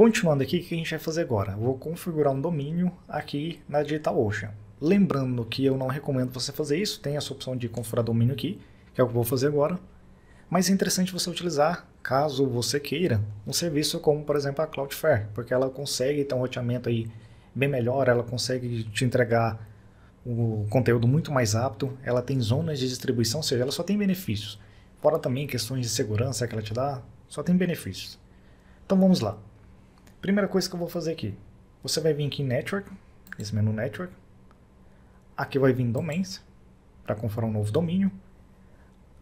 Continuando aqui, o que a gente vai fazer agora? Eu vou configurar um domínio aqui na DigitalOcean. Lembrando que eu não recomendo você fazer isso, tem essa opção de configurar domínio aqui, que é o que eu vou fazer agora. Mas é interessante você utilizar, caso você queira, um serviço como, por exemplo, a Cloudflare, porque ela consegue ter um roteamento aí bem melhor, ela consegue te entregar o conteúdo muito mais apto, ela tem zonas de distribuição, ou seja, ela só tem benefícios. Fora também questões de segurança que ela te dá, só tem benefícios. Então vamos lá. Primeira coisa que eu vou fazer aqui, você vai vir aqui em Network, esse menu Network. Aqui vai vir Domains, para conferir um novo domínio.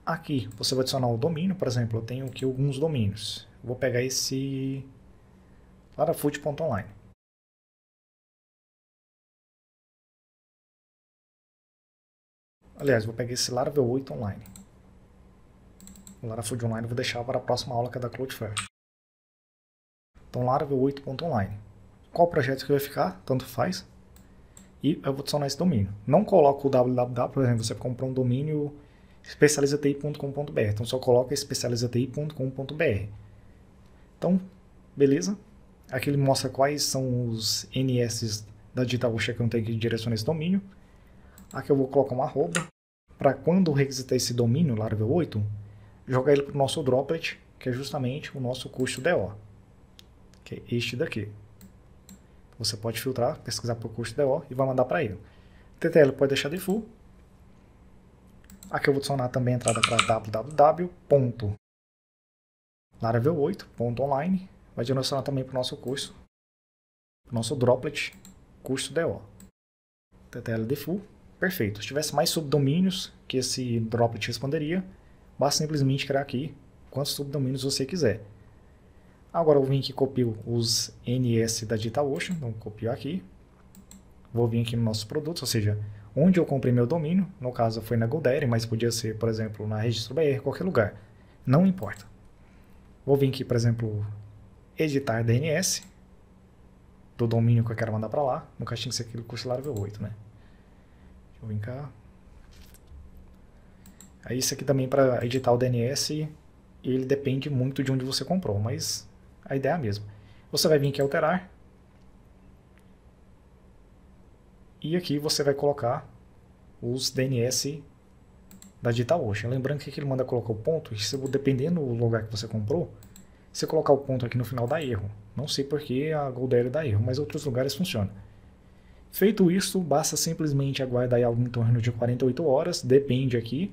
Aqui você vai adicionar o domínio, por exemplo, eu tenho aqui alguns domínios. vou pegar esse larafoot.online. Aliás, vou pegar esse Laravel 8 online. O Larafood online eu vou deixar para a próxima aula que é da Cloudflare. Então Laravel 8.online. Qual projeto que vai ficar? Tanto faz. E eu vou adicionar esse domínio. Não coloco o www, por exemplo, você comprou um domínio especializati.com.br. Então só coloca especializati.com.br. Então, beleza? Aqui ele mostra quais são os NS da DigitalOcean que eu tenho que direcionar esse domínio. Aqui eu vou colocar uma arroba para quando requisitar esse domínio, Laravel 8, jogar ele para o nosso droplet, que é justamente o nosso custo DO que é este daqui. Você pode filtrar, pesquisar por custo DO e vai mandar para ele. TTL pode deixar de full. Aqui eu vou adicionar também a entrada para www.laravel8.online. Vai direcionar também para o nosso curso, o nosso droplet, custo DO. TTL de full, perfeito. Se tivesse mais subdomínios que esse droplet responderia, basta simplesmente criar aqui quantos subdomínios você quiser. Agora eu vim aqui copio os NS da DigitalOcean, então copio aqui. Vou vir aqui no nosso produto, ou seja, onde eu comprei meu domínio, no caso foi na GoDaddy, mas podia ser, por exemplo, na RegistroBR, qualquer lugar. Não importa. Vou vir aqui, por exemplo, editar DNS do domínio que eu quero mandar para lá. No caso tinha que ser aquilo custa é oito 8, né? Deixa eu vir cá. Aí isso aqui também para editar o DNS, ele depende muito de onde você comprou, mas a ideia é a mesma. Você vai vir aqui alterar. E aqui você vai colocar os DNS da DigitalOcean. Lembrando que aqui ele manda colocar o ponto, dependendo do lugar que você comprou, se colocar o ponto aqui no final dá erro. Não sei porque a Goldera dá erro, mas outros lugares funciona. Feito isso, basta simplesmente aguardar algo em torno de 48 horas, depende aqui,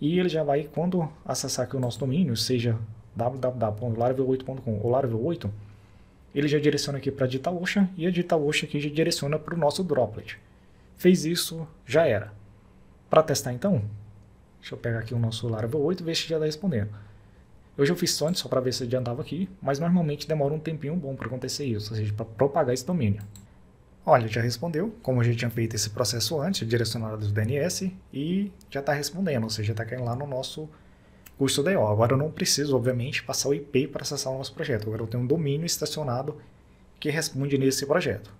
e ele já vai, quando acessar aqui o nosso domínio, seja www.laravel8.com ou laravel8, ele já direciona aqui para a DigitalOcean e a DigitalOcean aqui já direciona para o nosso droplet. Fez isso, já era. Para testar então, deixa eu pegar aqui o nosso Laravel 8 e ver se já está respondendo. Eu já fiz antes, só para ver se adiantava aqui, mas normalmente demora um tempinho bom para acontecer isso, ou seja, para propagar esse domínio. Olha, já respondeu, como a gente tinha feito esse processo antes, direcionado do DNS, e já está respondendo, ou seja, está caindo lá no nosso custo daí ó Agora eu não preciso, obviamente, passar o IP para acessar o nosso projeto. Agora eu tenho um domínio estacionado que responde nesse projeto.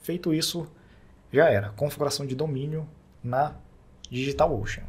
Feito isso, já era. Configuração de domínio na DigitalOcean.